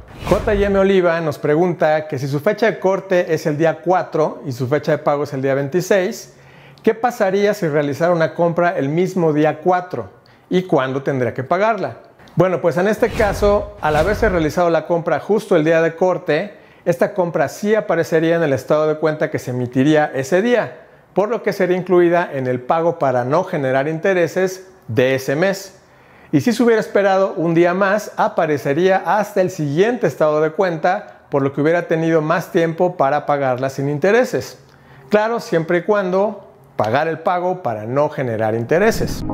JM Oliva nos pregunta que si su fecha de corte es el día 4 y su fecha de pago es el día 26, ¿qué pasaría si realizara una compra el mismo día 4 y cuándo tendría que pagarla? Bueno, pues en este caso, al haberse realizado la compra justo el día de corte, esta compra sí aparecería en el estado de cuenta que se emitiría ese día, por lo que sería incluida en el pago para no generar intereses de ese mes. Y si se hubiera esperado un día más, aparecería hasta el siguiente estado de cuenta, por lo que hubiera tenido más tiempo para pagarla sin intereses. Claro, siempre y cuando pagar el pago para no generar intereses.